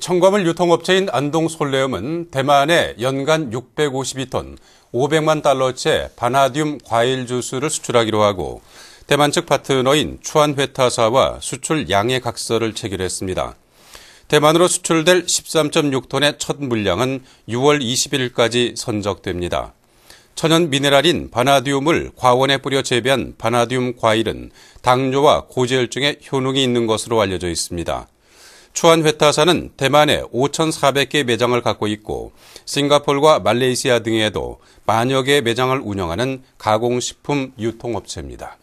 청과물 유통업체인 안동솔레움은 대만에 연간 652톤 500만 달러째 바나듐 과일 주스를 수출하기로 하고 대만 측 파트너인 추한회타사와 수출 양해 각서를 체결했습니다. 대만으로 수출될 13.6톤의 첫 물량은 6월 20일까지 선적됩니다. 천연 미네랄인 바나듐을 과원에 뿌려 재배한 바나듐 과일은 당뇨와 고지혈증에 효능이 있는 것으로 알려져 있습니다. 추한 회타사는 대만에 5,400개 매장을 갖고 있고 싱가폴과 말레이시아 등에도 만여 개 매장을 운영하는 가공식품 유통업체입니다.